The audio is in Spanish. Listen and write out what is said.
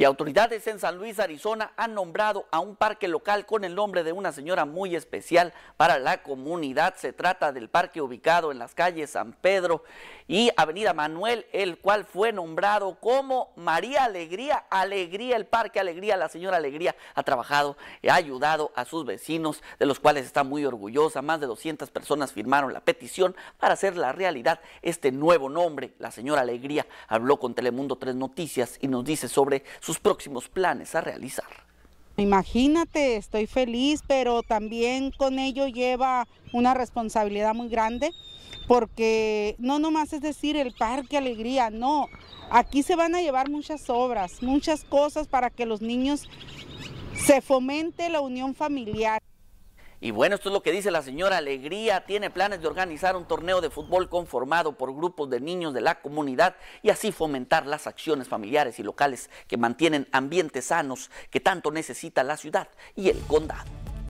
Y autoridades en San Luis, Arizona, han nombrado a un parque local con el nombre de una señora muy especial para la comunidad. Se trata del parque ubicado en las calles San Pedro y Avenida Manuel, el cual fue nombrado como María Alegría. Alegría, el parque Alegría, la señora Alegría ha trabajado y ha ayudado a sus vecinos, de los cuales está muy orgullosa. Más de 200 personas firmaron la petición para hacer la realidad este nuevo nombre. La señora Alegría habló con Telemundo Tres Noticias y nos dice sobre su próximos planes a realizar. Imagínate, estoy feliz, pero también con ello lleva una responsabilidad muy grande, porque no nomás es decir el parque alegría, no, aquí se van a llevar muchas obras, muchas cosas para que los niños se fomente la unión familiar. Y bueno, esto es lo que dice la señora Alegría. Tiene planes de organizar un torneo de fútbol conformado por grupos de niños de la comunidad y así fomentar las acciones familiares y locales que mantienen ambientes sanos que tanto necesita la ciudad y el condado.